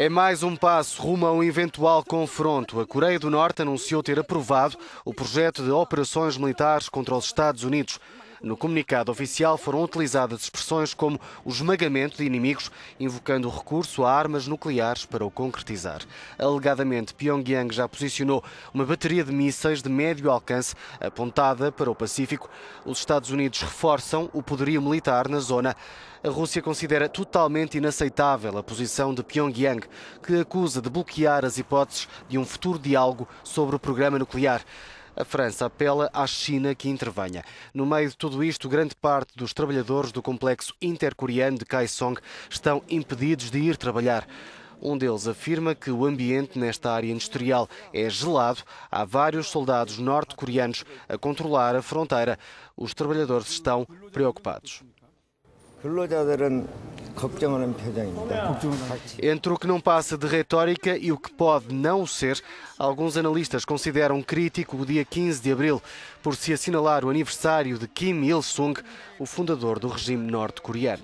É mais um passo rumo a um eventual confronto. A Coreia do Norte anunciou ter aprovado o projeto de operações militares contra os Estados Unidos. No comunicado oficial foram utilizadas expressões como o esmagamento de inimigos, invocando o recurso a armas nucleares para o concretizar. Alegadamente, Pyongyang já posicionou uma bateria de mísseis de médio alcance apontada para o Pacífico. Os Estados Unidos reforçam o poderio militar na zona. A Rússia considera totalmente inaceitável a posição de Pyongyang, que acusa de bloquear as hipóteses de um futuro diálogo sobre o programa nuclear. A França apela à China que intervenha. No meio de tudo isto, grande parte dos trabalhadores do complexo intercoreano de Kaesong estão impedidos de ir trabalhar. Um deles afirma que o ambiente nesta área industrial é gelado. Há vários soldados norte-coreanos a controlar a fronteira. Os trabalhadores estão preocupados. Entre o que não passa de retórica e o que pode não ser, alguns analistas consideram crítico o dia 15 de abril, por se assinalar o aniversário de Kim Il-sung, o fundador do regime norte-coreano.